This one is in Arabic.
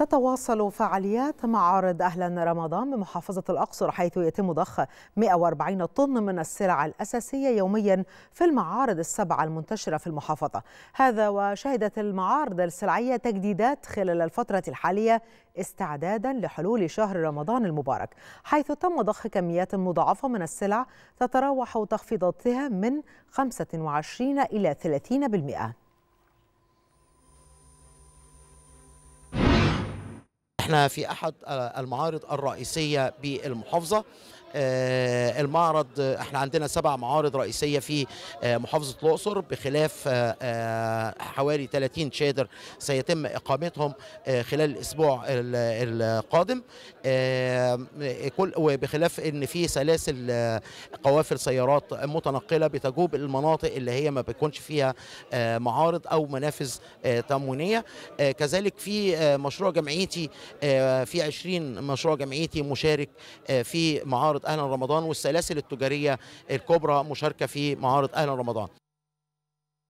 تتواصل فعاليات معارض أهلا رمضان بمحافظة الأقصر حيث يتم ضخ 140 طن من السلع الأساسية يوميا في المعارض السبعة المنتشرة في المحافظة هذا وشهدت المعارض السلعية تجديدات خلال الفترة الحالية استعدادا لحلول شهر رمضان المبارك حيث تم ضخ كميات مضاعفة من السلع تتراوح تخفيضاتها من 25 إلى 30% احنا في احد المعارض الرئيسيه بالمحافظه آه، المعرض احنا عندنا سبع معارض رئيسيه في آه، محافظه الاقصر بخلاف آه، حوالي 30 شادر سيتم اقامتهم خلال الاسبوع القادم كل وبخلاف ان في سلاسل قوافل سيارات متنقله بتجوب المناطق اللي هي ما بيكونش فيها معارض او منافذ تموينيه كذلك في مشروع جمعيتي آه، في 20 مشروع جمعيتي مشارك آه، في معارض اهلا رمضان والسلاسل التجاريه الكبرى مشاركه في معارض اهلا رمضان